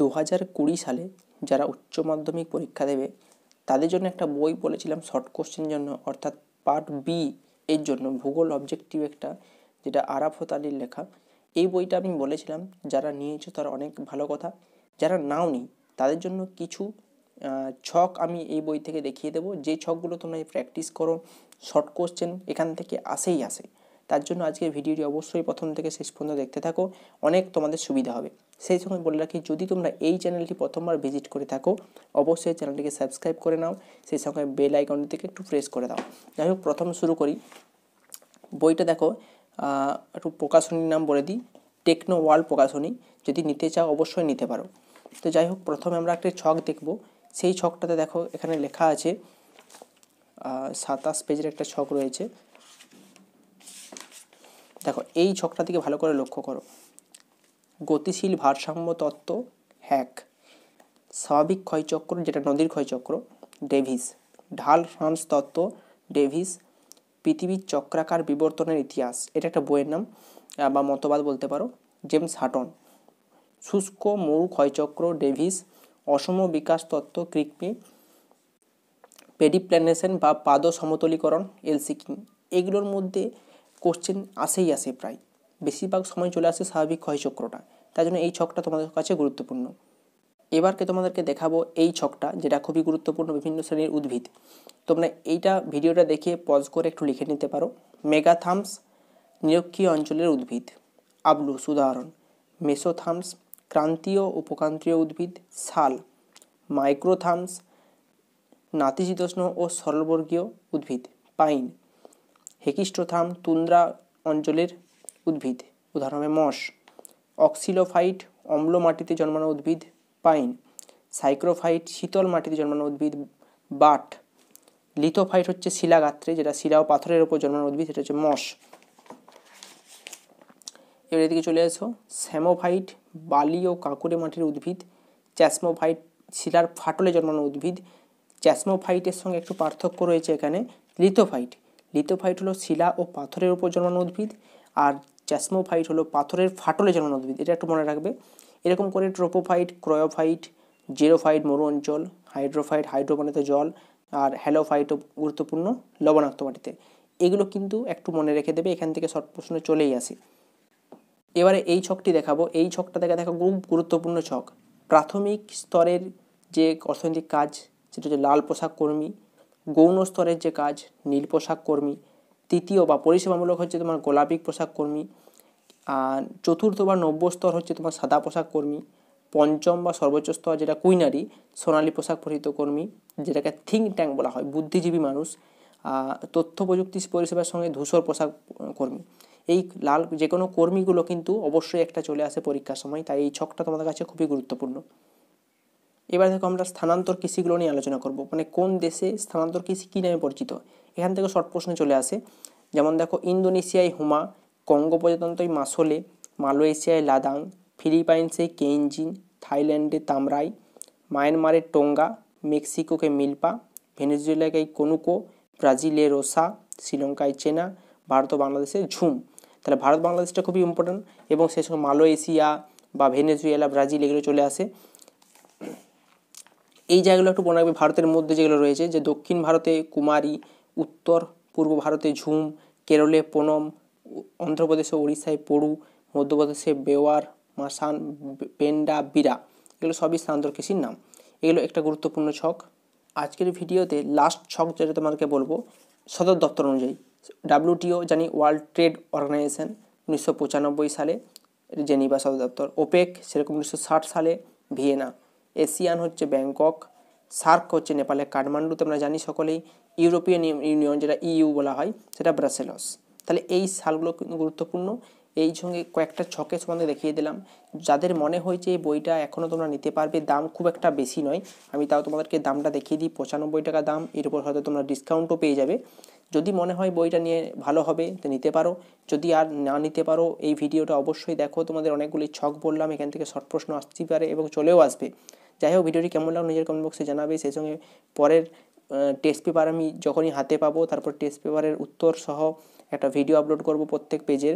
দু হাজার কুড়ি সালে যারা উচ্চ মাধ্যমিক পরীক্ষা দেবে তাদের জন্য একটা বই বলেছিলাম শর্ট কোশ্চেন জন্য অর্থাৎ পার্ট বি এর জন্য ভূগোল অবজেক্টিভ একটা যেটা আরাফত আলীর লেখা এই বইটা আমি বলেছিলাম যারা নিয়েছো তার অনেক ভালো কথা যারা নাও নি তাদের জন্য কিছু ছক আমি এই বই থেকে দেখিয়ে দেবো যে ছকগুলো তোমরা প্র্যাকটিস করো শর্ট কোশ্চেন এখান থেকে আসেই আসে তার জন্য আজকের ভিডিওটি অবশ্যই প্রথম থেকে শেষ পর্যন্ত দেখতে থাকো অনেক তোমাদের সুবিধা হবে সেই সঙ্গে বলে রাখি যদি তোমরা এই চ্যানেলটি প্রথমবার ভিজিট করে থাকো অবশ্যই চ্যানেলটিকে সাবস্ক্রাইব করে নাও সেই সঙ্গে বেল আইকনটিকে একটু প্রেস করে দাও যাই হোক প্রথম শুরু করি বইটা দেখো একটু প্রকাশনীর নাম বলে দিই টেকনো ওয়ার্ল্ড প্রকাশনী যদি নিতে চাও অবশ্যই নিতে পারো তো যাই হোক প্রথমে আমরা একটা ছক দেখব সেই ছকটাতে দেখো এখানে লেখা আছে সাতাশ পেজের একটা ছক রয়েছে দেখো এই ছকটা দিকে ভালো করে লক্ষ্য করো গতিশীল ভারসাম্য তত্ত্ব হ্যাক স্বাভাবিক ক্ষয়চক্র যেটা নদীর ক্ষয়চক্র ডেভিস ঢাল ফ্রান্স তত্ত্ব ডেভিস পৃথিবীর চক্রাকার বিবর্তনের ইতিহাস এটা একটা বইয়ের নাম বা মতবাদ বলতে পারো জেমস হাটন শুষ্ক মরু ক্ষয়চক্র ডেভিস অসম বিকাশ তত্ত্ব ক্রিকপি পেডিপ্ল্যানেশন বা পাদ সমতলীকরণ এলসিকিং এগুলোর মধ্যে কোশ্চেন আসেই আসে প্রায় বেশিরভাগ সময় চলে আসে স্বাভাবিক ক্ষয়চক্রটা তাই জন্য এই ছকটা তোমাদের কাছে গুরুত্বপূর্ণ এবারকে তোমাদেরকে দেখাবো এই ছকটা যেটা খুবই গুরুত্বপূর্ণ বিভিন্ন শ্রেণীর উদ্ভিদ তোমরা এইটা ভিডিওটা দেখে পজ করে একটু লিখে নিতে পারো মেগাথামস নিরক্ষীয় অঞ্চলের উদ্ভিদ আবলুস উদাহরণ মেসোথামস ক্রান্তীয় উপক্রান্তীয় উদ্ভিদ শাল মাইক্রোথামস নাতিশীতোষ্ণ ও সরলবর্গীয় উদ্ভিদ পাইন হেকিস্ট্রোথাম তুন্দ্রা অঞ্চলের উদ্ভিদ উদাহরণ হবে মস অক্সিলোফাইট অম্ল মাটিতে জন্মানো উদ্ভিদ পাইন সাইক্রোফাইট শীতল মাটিতে জন্মানো উদ্ভিদ বাট লিথোফাইট হচ্ছে শিলাগাত্রে যেটা শিলা ও পাথরের ওপর জন্মানো উদ্ভিদ সেটা হচ্ছে মস এবার এদিকে চলে আসো স্যামোফাইট বালি ও কাঁকুরে মাটির উদ্ভিদ চ্যাসমোফাইট শিলার ফাটলে জন্মানো উদ্ভিদ চ্যাসমোফাইটের সঙ্গে একটু পার্থক্য রয়েছে এখানে লিথোফাইট লিথোফাইট হলো শিলা ও পাথরের উপর জন্মানো উদ্ভিদ আর জ্যাসমোফাইট হলো পাথরের ফাটলে জন্মানো উদ্ভিদ এটা একটু মনে রাখবে এরকম করে ট্রোপোফাইট ক্রয়োফাইট জেরোফাইট মরু অঞ্চল হাইড্রোফাইট হাইড্রোপানিত জল আর হ্যালোফাইটও গুরুত্বপূর্ণ লবণাক্ত মাটিতে এগুলো কিন্তু একটু মনে রেখে দেবে এখান থেকে শর্ট প্রশ্নে চলেই আসি এবারে এই ছকটি দেখাবো এই ছকটা দেখা দেখা খুব গুরুত্বপূর্ণ ছক প্রাথমিক স্তরের যে অর্থনৈতিক কাজ সেটা হচ্ছে লাল পোশাক কর্মী গৌণ স্তরের যে কাজ নীল পোশাক কর্মী তৃতীয় বা পরিষেবামূলক হচ্ছে তোমার গোলাপিক পোশাক কর্মী আর চতুর্থ বা নব্য স্তর হচ্ছে তোমার সাদা পোশাক কর্মী পঞ্চম বা সর্বোচ্চ স্তর যেটা কুইনারি সোনালি পোশাক পরিহিত কর্মী যেটাকে থিঙ্ক ট্যাঙ্ক বলা হয় বুদ্ধিজীবী মানুষ তথ্য প্রযুক্তি পরিষেবার সঙ্গে ধূসর পোশাক কর্মী এই লাল যে কোনো কর্মীগুলো কিন্তু অবশ্যই একটা চলে আসে পরীক্ষার সময় তাই এই ছকটা তোমাদের কাছে খুবই গুরুত্বপূর্ণ এবার দেখো আমরা স্থানান্তর কৃষিগুলো নিয়ে আলোচনা করব মানে কোন দেশে স্থানান্তর কৃষি কী নামে পরিচিত এখান থেকে শর্ট প্রশ্নে চলে আসে যেমন দেখো ইন্দোনেশিয়ায় হুমা কঙ্গো প্রজাতন্ত্রই মাসোলে মালয়েশিয়ায় লাদাং ফিলিপাইন্সে কেইনজিন থাইল্যান্ডে তামরাই মায়ানমারে টোঙ্গা মেক্সিকোকে মিল্পা ভেনেজুয়েলাকে কনুকো ব্রাজিলে রোসা শ্রীলঙ্কায় চেনা ভারত ও বাংলাদেশে ঝুম তাহলে ভারত বাংলাদেশটা খুবই ইম্পর্ট্যান্ট এবং সেই সঙ্গে মালয়েশিয়া বা ভেনেজুয়েলা ব্রাজিল এগুলো চলে আসে এই জায়গাগুলো একটু মনে রাখবে ভারতের মধ্যে যেগুলো রয়েছে যে দক্ষিণ ভারতে কুমারী উত্তর পূর্ব ভারতে ঝুম কেরলে পোনম অন্ধ্রপ্রদেশে ওড়িশায় পড়ু মধ্যপ্রদেশে বেওয়ার মাসান পেন্ডা বিরা এগুলো সবই স্থানান্তর কৃষির নাম এগুলো একটা গুরুত্বপূর্ণ ছক আজকের ভিডিওতে লাস্ট ছক যেটা তোমাকে বলবো সদর দপ্তর অনুযায়ী ডাব্লিউটিও জানি ওয়ার্ল্ড ট্রেড অর্গানাইজেশন উনিশশো সালে জেনিভা সদর দপ্তর ওপেক সেরকম উনিশশো সালে ভিয়েনা এশিয়ান হচ্ছে ব্যাংকক সার্ক হচ্ছে নেপালের কাঠমান্ডু তোমরা জানি সকলেই ইউরোপিয়ান ইউনিয়ন যেটা ইইউ বলা হয় সেটা ব্রাসেলস তাহলে এই সালগুলো গুরুত্বপূর্ণ এই সঙ্গে কয়েকটা ছকে সম্বন্ধে দেখিয়ে দিলাম যাদের মনে হয়েছে এই বইটা এখনও তোমরা নিতে পারবে দাম খুব একটা বেশি নয় আমি তাও তোমাদেরকে দামটা দেখিয়ে দিই পঁচানব্বই টাকা দাম এর উপর হয়তো তোমরা ডিসকাউন্টও পেয়ে যাবে যদি মনে হয় বইটা নিয়ে ভালো হবে তো নিতে পারো যদি আর না নিতে পারো এই ভিডিওটা অবশ্যই দেখো তোমাদের অনেকগুলি ছক বললাম এখান থেকে শর্ট প্রশ্ন আসতেই পারে এবং চলেও আসবে যাই হোক ভিডিওটি কেমন লাগলো নিজের কমেন্ট বক্সে জানাবে সেই সঙ্গে পরের টেস্ট পেপার আমি যখনই হাতে পাবো তারপর টেস্ট পেপারের উত্তর সহ একটা ভিডিও আপলোড করব প্রত্যেক পেজের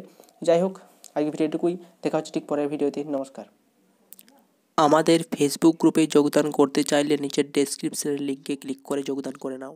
যাই হোক আজকে ভিডিওটুকুই দেখা হচ্ছে ঠিক পরের ভিডিওতে নমস্কার আমাদের ফেসবুক গ্রুপে যোগদান করতে চাইলে নিচের ডেসক্রিপশনের লিঙ্কে ক্লিক করে যোগদান করে নাও